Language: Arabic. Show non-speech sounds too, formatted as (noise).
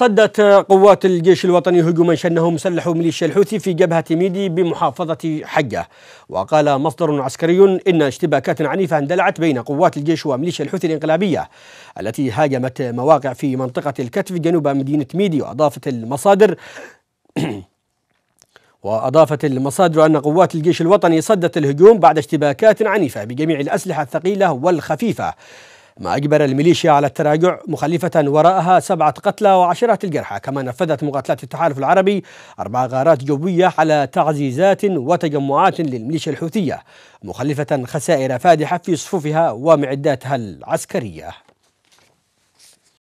صدت قوات الجيش الوطني هجوما شنه مسلح ميليشيا الحوثي في جبهة ميدي بمحافظة حجة وقال مصدر عسكري إن اشتباكات عنيفة اندلعت بين قوات الجيش وميليشيا الحوثي الانقلابية التي هاجمت مواقع في منطقة الكتف جنوب مدينة ميدي وأضافت المصادر (clears throat) وأضافت المصادر أن قوات الجيش الوطني صدت الهجوم بعد اشتباكات عنيفة بجميع الأسلحة الثقيلة والخفيفة ما أجبر الميليشيا على التراجع مخلفة وراءها سبعة قتلى وعشرات الجرحى كما نفذت مقاتلات التحالف العربي أربع غارات جوية على تعزيزات وتجمعات للميليشيا الحوثية مخلفة خسائر فادحة في صفوفها ومعداتها العسكرية